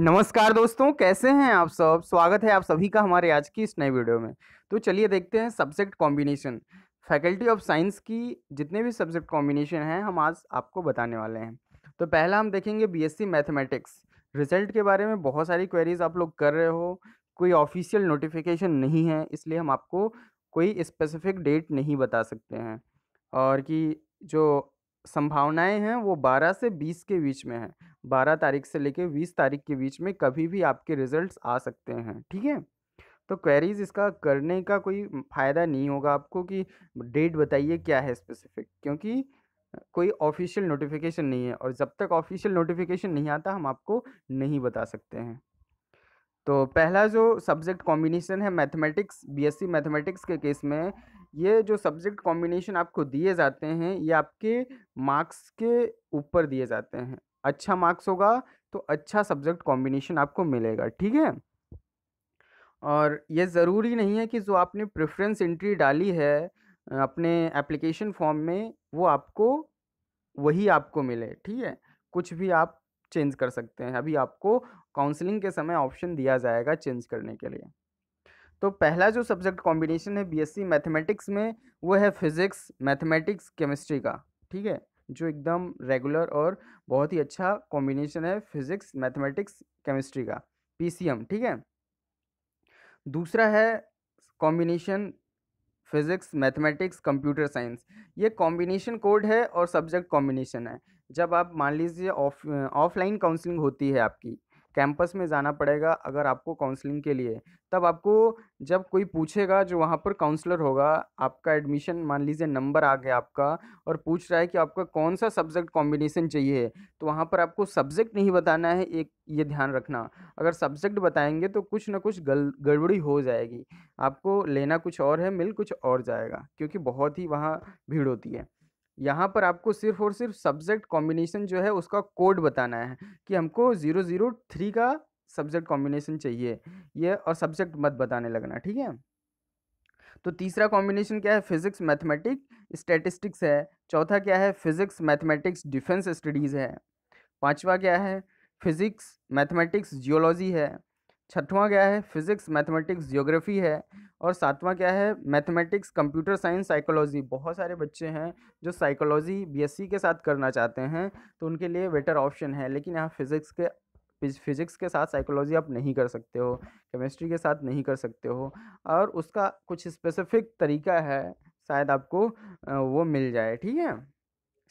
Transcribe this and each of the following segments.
नमस्कार दोस्तों कैसे हैं आप सब स्वागत है आप सभी का हमारे आज की इस नए वीडियो में तो चलिए देखते हैं subject combination faculty of science की जितने भी सब्जेक्ट कॉम्बिनेशन हैं हम आज आपको बताने वाले हैं तो पहला हम देखेंगे बीएससी मैथमेटिक्स रिजल्ट के बारे में बहुत सारी क्वेरीज आप लोग कर रहे हो कोई ऑफिशियल नोटिफिकेशन नहीं है इसलिए हम आपको कोई स्पेसिफिक डेट नहीं बता सकते हैं और कि जो संभावनाएं हैं वो 12 से 20 के बीच में है 12 तारीख से लेके 20 तारीख के बीच में कभी भी आपके रिजल्ट्स आ सकते हैं ठीक है तो क्वेरीज इसका करने का कोई फ़ायदा नहीं होगा आपको कि डेट बताइए क्या है स्पेसिफिक क्योंकि कोई ऑफिशियल नोटिफिकेशन नहीं है और जब तक ऑफिशियल नोटिफिकेशन नहीं आता हम आपको नहीं बता सकते हैं तो पहला जो सब्जेक्ट कॉम्बिनेशन है मैथमेटिक्स बीएससी मैथमेटिक्स के केस में ये जो सब्जेक्ट कॉम्बिनेशन आपको दिए जाते हैं ये आपके मार्क्स के ऊपर दिए जाते हैं अच्छा मार्क्स होगा तो अच्छा सब्जेक्ट कॉम्बिनेशन आपको मिलेगा ठीक है और ये ज़रूरी नहीं है कि जो आपने प्रेफरेंस एंट्री डाली है अपने एप्लीकेशन फॉर्म में वो आपको वही आपको मिले ठीक है कुछ भी आप चेंज कर सकते हैं अभी आपको काउंसलिंग के समय ऑप्शन दिया जाएगा चेंज करने के लिए तो पहला जो सब्जेक्ट कॉम्बिनेशन है बीएससी मैथमेटिक्स में वो है फिज़िक्स मैथमेटिक्स केमिस्ट्री का ठीक है जो एकदम रेगुलर और बहुत ही अच्छा कॉम्बिनेशन है फिज़िक्स मैथमेटिक्स केमिस्ट्री का पीसीएम ठीक है दूसरा है combination physics mathematics computer science ये कॉम्बिनेशन कोड है और सब्जेक्ट कॉम्बिनेशन है जब आप मान लीजिए ऑफ ऑफलाइन काउंसलिंग होती है आपकी कैंपस में जाना पड़ेगा अगर आपको काउंसलिंग के लिए तब आपको जब कोई पूछेगा जो वहाँ पर काउंसलर होगा आपका एडमिशन मान लीजिए नंबर आ गया आपका और पूछ रहा है कि आपका कौन सा सब्जेक्ट कॉम्बिनेशन चाहिए तो वहाँ पर आपको सब्जेक्ट नहीं बताना है एक ये ध्यान रखना अगर सब्जेक्ट बताएंगे तो कुछ ना कुछ गल गड़बड़ी हो जाएगी आपको लेना कुछ और है मिल कुछ और जाएगा क्योंकि बहुत ही वहाँ भीड़ होती है यहाँ पर आपको सिर्फ और सिर्फ सब्जेक्ट कॉम्बिनेशन जो है उसका कोड बताना है कि हमको ज़ीरो ज़ीरो थ्री का सब्जेक्ट कॉम्बिनेशन चाहिए ये और सब्जेक्ट मत बताने लगना ठीक है तो तीसरा कॉम्बिनेशन क्या है फिज़िक्स मैथमेटिक्स स्टैटिस्टिक्स है चौथा क्या है फिज़िक्स मैथमेटिक्स डिफेंस स्टडीज़ है पाँचवा क्या है फिज़िक्स मैथमेटिक्स जियोलॉजी है छठवां क्या है फिज़िक्स मैथमेटिक्स जियोग्राफी है और सातवां क्या है मैथमेटिक्स कंप्यूटर साइंस साइकोलॉजी बहुत सारे बच्चे हैं जो साइकोलॉजी बीएससी के साथ करना चाहते हैं तो उनके लिए बेटर ऑप्शन है लेकिन यहाँ फिज़िक्स के फिज़िक्स के साथ साइकोलॉजी आप नहीं कर सकते हो केमिस्ट्री के साथ नहीं कर सकते हो और उसका कुछ स्पेसिफिक तरीका है शायद आपको वो मिल जाए ठीक है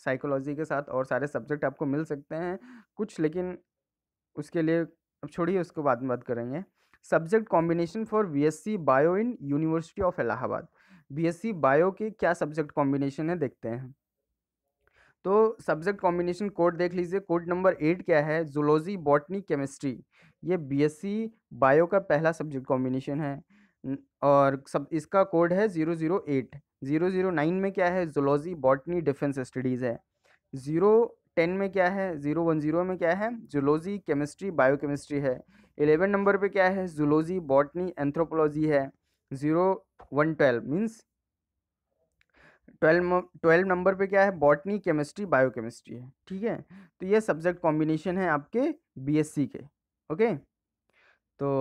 साइकोलॉजी के साथ और सारे सब्जेक्ट आपको मिल सकते हैं कुछ लेकिन उसके लिए अब छोड़िए उसको बाद में बात करेंगे subject combination for BSc bio in university of Allahabad BSc bio के क्या सब्जेक्ट कॉम्बिनेशन है देखते हैं तो सब्जेक्ट कॉम्बिनेशन कोड देख लीजिए कोड नंबर एट क्या है जुलोजी बॉटनी केमिस्ट्री ये बीएससी बायो का पहला सब्जेक्ट कॉम्बिनेशन है और सब इसका कोड है zero zero eight zero zero nine में क्या है जुलोजी बॉटनी डिफेंस स्टडीज़ है ज़ीरो टेन में क्या है ज़ीरो वन ज़ीरो में क्या है जुलोजी केमिस्ट्री बायोकेमिस्ट्री है एलेवन नंबर पे क्या है जुलोजी बॉटनी एंथ्रोपोलॉजी है zero one twelve means twelve twelve number पे क्या है बॉटनी केमिस्ट्री बायोकेमिस्ट्री है ठीक है तो ये सब्जेक्ट कॉम्बिनेशन है आपके बी के ओके तो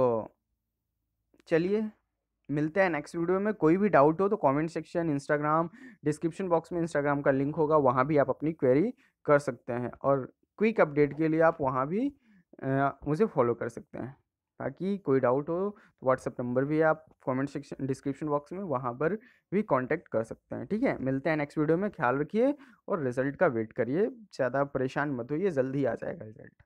चलिए मिलते हैं नेक्स्ट वीडियो में कोई भी डाउट हो तो comment section Instagram description box में इंस्टाग्राम का लिंक होगा वहाँ भी आप अपनी क्वेरी कर सकते हैं और क्विक अपडेट के लिए आप वहाँ भी आ, मुझे फॉलो कर सकते हैं ताकि कोई डाउट हो तो व्हाट्सएप नंबर भी आप कमेंट सेक्शन डिस्क्रिप्शन बॉक्स में वहाँ पर भी कॉन्टैक्ट कर सकते हैं ठीक है मिलते हैं नेक्स्ट वीडियो में ख्याल रखिए और रिजल्ट का वेट करिए ज़्यादा परेशान मत होइए जल्द ही आ जाएगा रिजल्ट